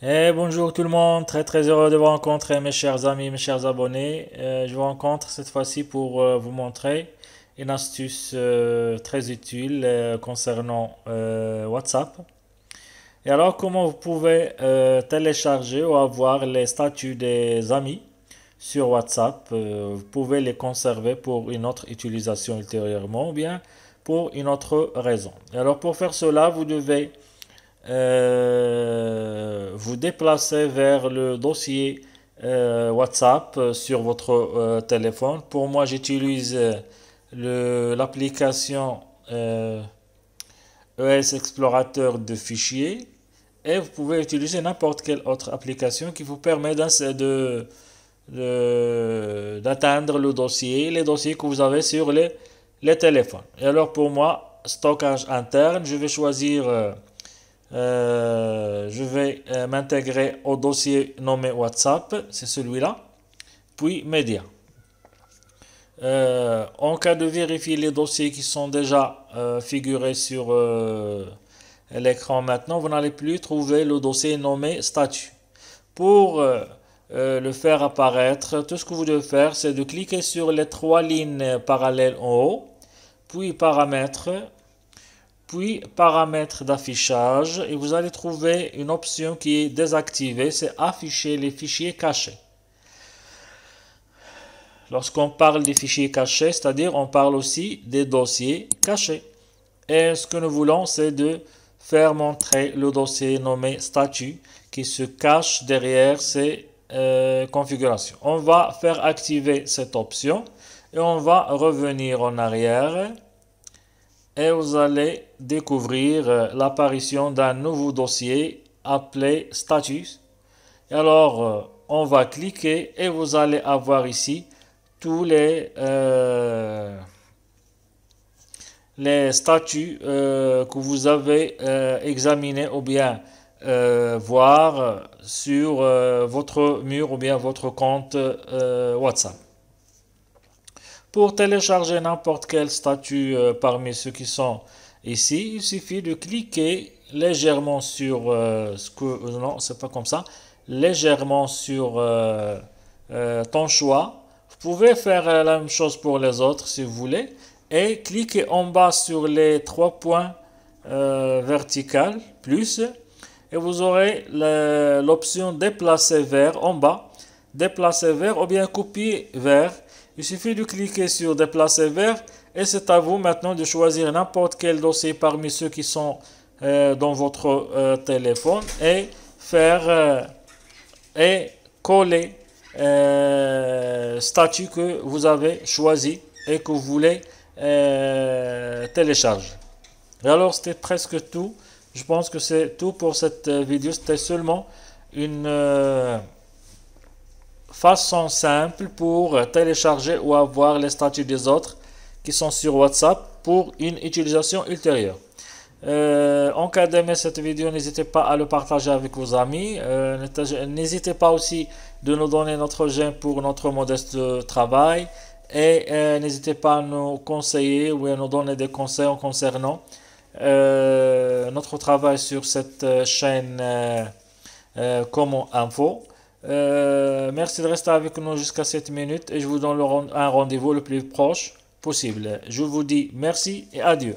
Eh, bonjour tout le monde, très très heureux de vous rencontrer mes chers amis, mes chers abonnés. Euh, je vous rencontre cette fois-ci pour euh, vous montrer une astuce euh, très utile concernant WhatsApp. Et alors comment vous pouvez télécharger ou avoir les statuts des amis sur WhatsApp. vous pouvez les conserver pour une autre utilisation ultérieurement ou bien pour une autre raison. Et alors pour faire cela, vous devez euh, vous déplacez vers le dossier euh, WhatsApp euh, sur votre téléphone. Pour moi, j'utilise l'application ES e Explorateur de fichiers et vous pouvez utiliser n'importe quelle autre application qui vous permet de d'atteindre le dossier, les dossiers que vous avez sur les, les téléphones. Et alors pour moi, stockage interne, je vais choisir euh, je vais euh, m'intégrer au dossier nommé WhatsApp, c'est celui-là, puis Média. Euh, en cas de vérifier les dossiers qui sont déjà figurés sur l'écran maintenant, vous n'allez plus trouver le dossier nommé Statut. Pour le faire apparaître, tout ce que vous devez faire, c'est de cliquer sur les trois lignes parallèles en haut, puis Paramètres, puis paramètres d'affichage et vous allez trouver une option qui est désactivée, c'est afficher les fichiers cachés. Lorsqu'on parle des fichiers cachés, c'est-à-dire on parle aussi des dossiers cachés. Et ce que nous voulons, c'est de faire montrer le dossier nommé statut qui se cache derrière ces euh, configurations. On va faire activer cette option et on va revenir en arrière et vous allez découvrir euh, l'apparition d'un nouveau dossier appelé Status. Et alors, euh, on va cliquer et vous allez avoir ici tous les, euh, les statuts que vous avez examinés ou bien voir sur votre mur ou bien votre compte WhatsApp. Pour télécharger n'importe quel statut euh, parmi ceux qui sont ici, il suffit de cliquer légèrement sur euh, ce euh, c'est pas comme ça, légèrement sur ton choix. Vous pouvez faire la même chose pour les autres si vous voulez et cliquez en bas sur les trois points verticales plus et vous aurez l'option déplacer vers en bas, déplacer vers ou bien copier vers il suffit de cliquer sur Déplacer vers et c'est à vous maintenant de choisir n'importe quel dossier parmi ceux qui sont euh, dans votre euh, téléphone et faire euh, et coller statut que vous avez choisi et que vous voulez télécharger. Et alors c'était presque tout. Je pense que c'est tout pour cette vidéo. C'était seulement une façon simple pour euh, télécharger ou avoir les statuts des autres qui sont sur WhatsApp pour une utilisation ultérieure. Euh, en cas d'aimer cette vidéo, n'hésitez pas à le partager avec vos amis. Euh, n'hésitez pas aussi de nous donner notre j'aime pour notre modeste travail. Et n'hésitez pas à nous conseiller ou à nous donner des conseils en concernant notre travail sur cette chaîne Comment Info. Euh, merci de rester avec nous jusqu'à cette minutes et je vous donne un rendez-vous le plus proche possible. Je vous dis merci et adieu.